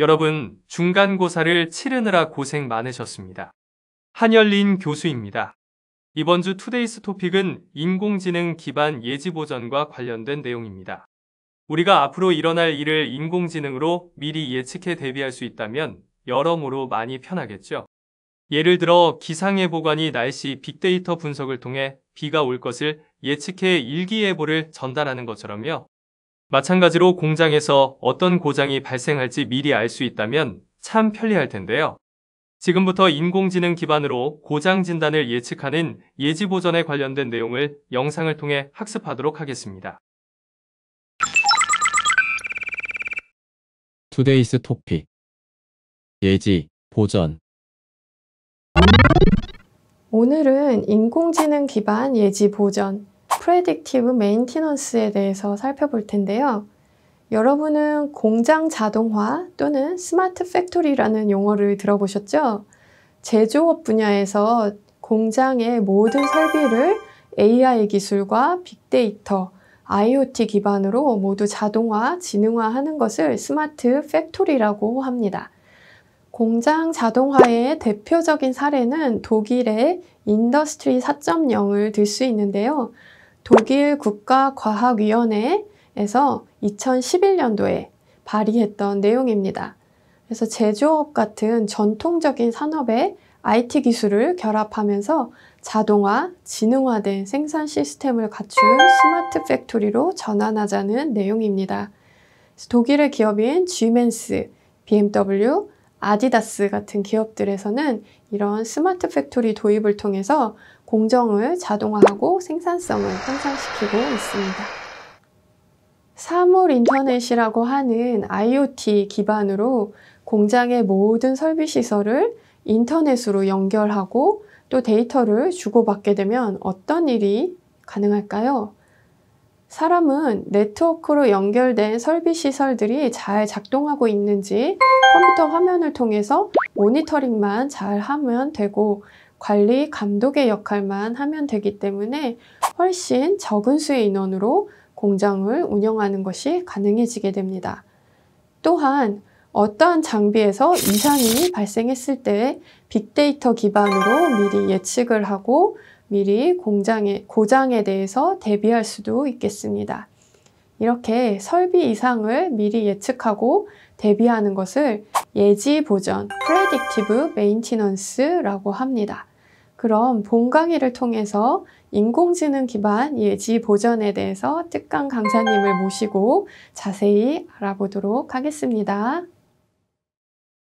여러분, 중간고사를 치르느라 고생 많으셨습니다. 한열린 교수입니다. 이번 주 투데이스 토픽은 인공지능 기반 예지 보전과 관련된 내용입니다. 우리가 앞으로 일어날 일을 인공지능으로 미리 예측해 대비할 수 있다면 여러모로 많이 편하겠죠. 예를 들어 기상예보관이 날씨 빅데이터 분석을 통해 비가 올 것을 예측해 일기예보를 전달하는 것처럼요. 마찬가지로 공장에서 어떤 고장이 발생할지 미리 알 수 있다면 참 편리할 텐데요. 지금부터 인공지능 기반으로 고장 진단을 예측하는 예지보전에 관련된 내용을 영상을 통해 학습하도록 하겠습니다. 투데이스 토픽 예지 보전 오늘은 인공지능 기반 예지 보전 프레딕티브 메인티넌스에 대해서 살펴볼 텐데요. 여러분은 공장 자동화 또는 스마트 팩토리라는 용어를 들어보셨죠? 제조업 분야에서 공장의 모든 설비를 AI 기술과 빅데이터, IoT 기반으로 모두 자동화, 지능화하는 것을 스마트 팩토리라고 합니다. 공장 자동화의 대표적인 사례는 독일의 인더스트리 4.0을 들 수 있는데요. 독일 국가과학위원회에서 2011년도에 발의했던 내용입니다. 그래서 제조업 같은 전통적인 산업에 IT 기술을 결합하면서 자동화, 지능화된 생산 시스템을 갖춘 스마트 팩토리로 전환하자는 내용입니다. 독일의 기업인 지멘스, BMW, 아디다스 같은 기업들에서는 이런 스마트 팩토리 도입을 통해서 공정을 자동화하고 생산성을 향상시키고 있습니다. 사물 인터넷이라고 하는 IoT 기반으로 공장의 모든 설비 시설을 인터넷으로 연결하고 또 데이터를 주고받게 되면 어떤 일이 가능할까요? 사람은 네트워크로 연결된 설비 시설들이 잘 작동하고 있는지 컴퓨터 화면을 통해서 모니터링만 잘 하면 되고 관리, 감독의 역할만 하면 되기 때문에 훨씬 적은 수의 인원으로 공장을 운영하는 것이 가능해지게 됩니다. 또한 어떠한 장비에서 이상이 발생했을 때 빅데이터 기반으로 미리 예측을 하고 미리 공장의 고장에 대해서 대비할 수도 있겠습니다. 이렇게 설비 이상을 미리 예측하고 대비하는 것을 예지 보전, 프레딕티브 메인티넌스라고 합니다. 그럼 본 강의를 통해서 인공지능 기반 예지 보전에 대해서 특강 강사님을 모시고 자세히 알아보도록 하겠습니다.